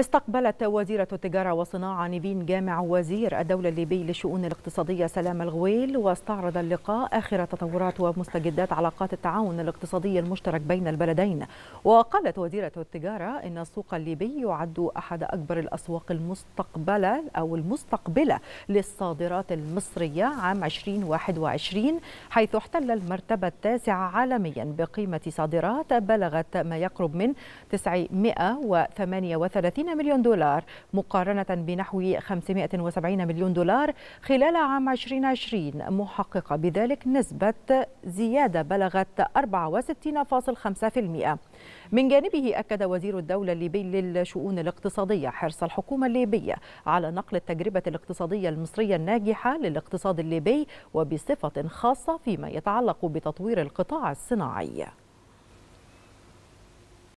استقبلت وزيرة التجارة والصناعة نيفين جامع وزير الدولة الليبي للشؤون الاقتصادية سلام الغويل واستعرض اللقاء آخر تطورات ومستجدات علاقات التعاون الاقتصادي المشترك بين البلدين وقالت وزيرة التجارة إن السوق الليبي يعد أحد أكبر الأسواق المستقبلة أو المستقبلة للصادرات المصرية عام 2021 حيث احتل المرتبة التاسعة عالميا بقيمة صادرات بلغت ما يقرب من 938 مليون دولار مقارنة بنحو 570 مليون دولار خلال عام 2020 محققة بذلك نسبة زيادة بلغت 64.5% من جانبه أكد وزير الدولة الليبي للشؤون الاقتصادية حرص الحكومة الليبية على نقل التجربة الاقتصادية المصرية الناجحة للاقتصاد الليبي وبصفة خاصة فيما يتعلق بتطوير القطاع الصناعي